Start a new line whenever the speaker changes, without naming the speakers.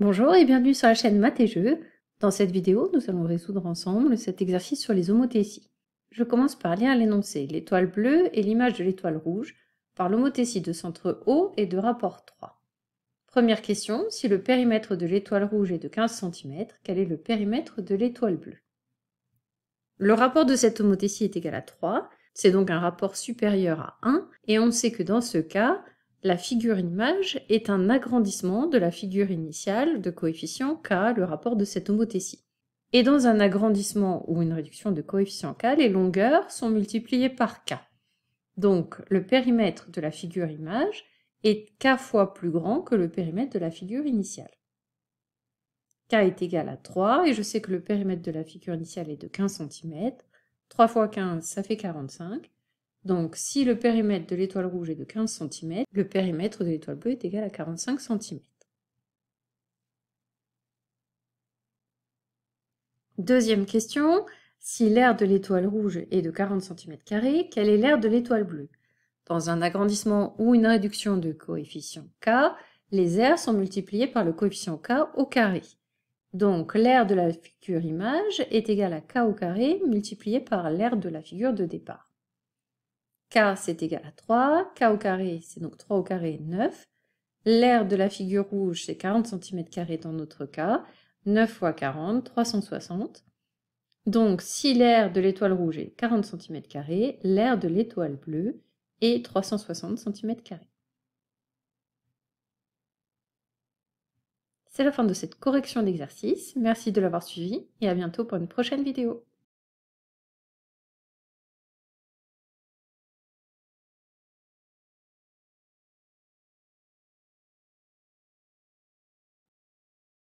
Bonjour et bienvenue sur la chaîne Math et Jeux. Dans cette vidéo, nous allons résoudre ensemble cet exercice sur les homothéties. Je commence par lire l'énoncé. L'étoile bleue et l'image de l'étoile rouge par l'homothétie de centre O et de rapport 3. Première question, si le périmètre de l'étoile rouge est de 15 cm, quel est le périmètre de l'étoile bleue Le rapport de cette homothétie est égal à 3, c'est donc un rapport supérieur à 1, et on sait que dans ce cas, la figure image est un agrandissement de la figure initiale de coefficient k, le rapport de cette homothétie. Et dans un agrandissement ou une réduction de coefficient k, les longueurs sont multipliées par k. Donc le périmètre de la figure image est k fois plus grand que le périmètre de la figure initiale. k est égal à 3 et je sais que le périmètre de la figure initiale est de 15 cm. 3 fois 15, ça fait 45. Donc si le périmètre de l'étoile rouge est de 15 cm, le périmètre de l'étoile bleue est égal à 45 cm. Deuxième question, si l'aire de l'étoile rouge est de 40 cm, quelle est l'aire de l'étoile bleue Dans un agrandissement ou une réduction de coefficient k, les aires sont multipliées par le coefficient k au carré. Donc l'aire de la figure image est égale à k au carré multiplié par l'aire de la figure de départ. K c'est égal à 3, K au carré c'est donc 3 au carré 9. L'air de la figure rouge c'est 40 cm dans notre cas, 9 fois 40, 360. Donc si l'air de l'étoile rouge est 40 cm, l'air de l'étoile bleue est 360 cm. C'est la fin de cette correction d'exercice, merci de l'avoir suivi et à bientôt pour une prochaine vidéo.